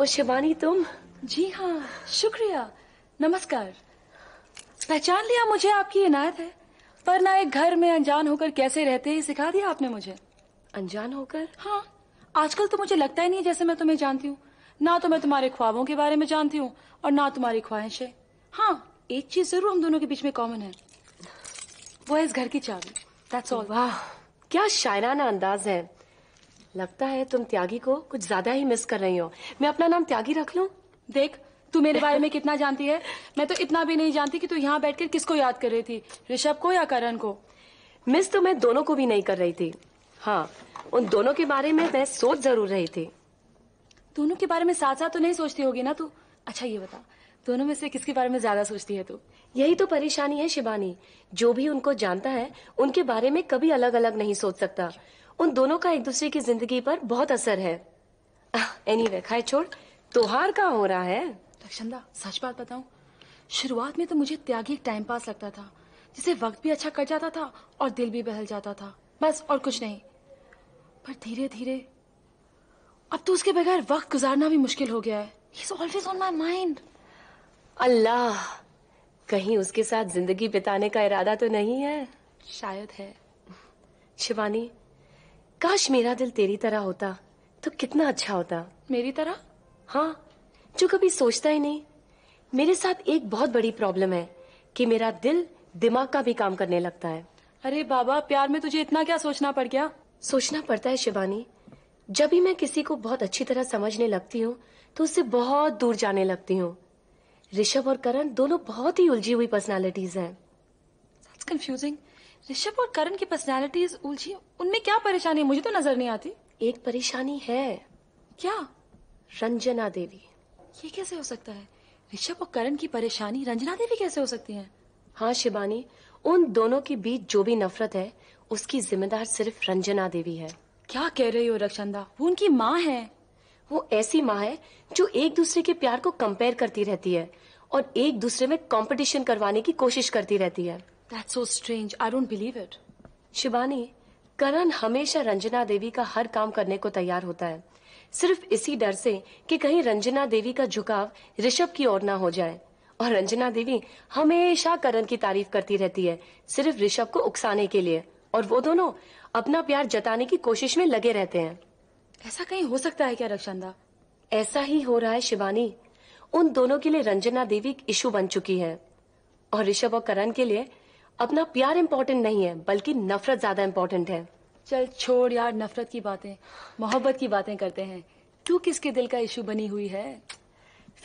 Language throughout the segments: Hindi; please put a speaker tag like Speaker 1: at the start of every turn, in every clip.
Speaker 1: ओ शिवानी तुम जी हाँ शुक्रिया नमस्कार पहचान लिया मुझे आपकी इनायत है पर ना एक घर में अनजान होकर कैसे रहते हैं सिखा दिया आपने मुझे अनजान होकर हाँ आजकल तो मुझे लगता ही नहीं जैसे मैं तुम्हें जानती हूँ ना तो मैं तुम्हारे ख्वाबों के बारे में जानती हूँ और ना तुम्हारी ख्वाहिशें हाँ एक चीज जरूर हम दोनों के बीच में कॉमन है वो है इस घर की चाबी दैट्स ऑल वाह क्या शायराना अंदाज है लगता है तुम त्यागी को कुछ ज्यादा ही मिस कर रही हो मैं अपना नाम त्यागी रख लू देख तू मेरे बारे में कितना जानती है मैं तो इतना भी नहीं जानती कि तू यहाँ बैठकर किसको याद कर रही थी ऋषभ को या करण को मिस तो मैं दोनों को भी नहीं कर रही थी हाँ उन दोनों के बारे में मैं सोच जरूर रही थी दोनों के बारे में साथ साथ तो नहीं सोचती होगी ना तू अच्छा ये बता दोनों में से किसके बारे में ज्यादा सोचती है तू यही तो परेशानी है शिवानी जो भी उनको जानता है उनके बारे में कभी अलग अलग नहीं सोच सकता उन दोनों का एक दूसरे की जिंदगी पर बहुत असर है एनी वे खाए छोड़ त्योहार का हो रहा है लक्ष्मदा सच बात बताऊं शुरुआत में तो मुझे त्यागी एक टाइम पास लगता था जिसे वक्त भी अच्छा कट जाता था और दिल भी बहल जाता था बस और कुछ नहीं पर धीरे धीरे अब तो उसके बगैर वक्त गुजारना भी मुश्किल हो गया है is always on my mind अल्लाह कहीं उसके साथ जिंदगी बिताने का इरादा तो नहीं है शायद है शिवानी काश मेरा दिल तेरी तरह होता तो कितना अच्छा होता मेरी तरह हाँ जो कभी सोचता ही नहीं मेरे साथ एक बहुत बड़ी प्रॉब्लम है कि मेरा दिल दिमाग का भी काम करने लगता है अरे बाबा प्यार में तुझे इतना क्या सोचना पड़ गया सोचना पड़ता है शिवानी जब भी मैं किसी को बहुत अच्छी तरह समझने लगती हूँ तो उससे बहुत दूर जाने लगती हूँ ऋषभ और करण दोनों बहुत ही उलझी हुई पर्सनैलिटीज हैं कंफ्यूजिंग ऋषभ और करण की पर्सनैलिटीज उलझी उनमें क्या परेशानी है मुझे तो नजर नहीं आती एक परेशानी है क्या रंजना देवी ये कैसे हो सकता है ऋषभ और करण की परेशानी रंजना देवी कैसे हो सकती है हाँ शिवानी उन दोनों के बीच जो भी नफरत है उसकी जिम्मेदार सिर्फ रंजना देवी है क्या कह रही हो रक्षंदा वो उनकी माँ है वो ऐसी माँ है जो एक दूसरे के प्यार को कंपेयर करती रहती है और एक दूसरे में कंपटीशन करवाने की कोशिश करती रहती है That's so strange. I don't believe it. Shivani, करण हमेशा रंजना देवी का हर काम करने को तैयार होता है सिर्फ इसी डर से कि कहीं रंजना देवी का झुकाव ऋषभ की ओर ना हो जाए और रंजना देवी हमेशा करण की तारीफ करती रहती है सिर्फ ऋषभ को उकसाने के लिए और वो दोनों अपना प्यार जताने की कोशिश में लगे रहते हैं ऐसा कहीं हो सकता है क्या रक्षांदा ऐसा ही हो रहा है शिवानी उन दोनों के लिए रंजना देवी इशू बन चुकी है और ऋषभ और करण के लिए अपना प्यार इम्पोर्टेंट नहीं है बल्कि नफरत ज्यादा इम्पोर्टेंट है चल छोड़ यार नफरत की बातें मोहब्बत की बातें करते हैं तू किसके दिल का इशू बनी हुई है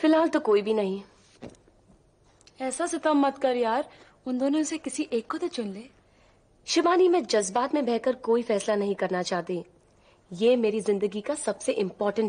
Speaker 1: फिलहाल तो कोई भी नहीं ऐसा सितम मत कर यार उन दोनों से किसी एक को तो चुन ले शिवानी मैं जज्बात में बहकर कोई फैसला नहीं करना चाहती ये मेरी जिंदगी का सबसे इम्पोर्टेंट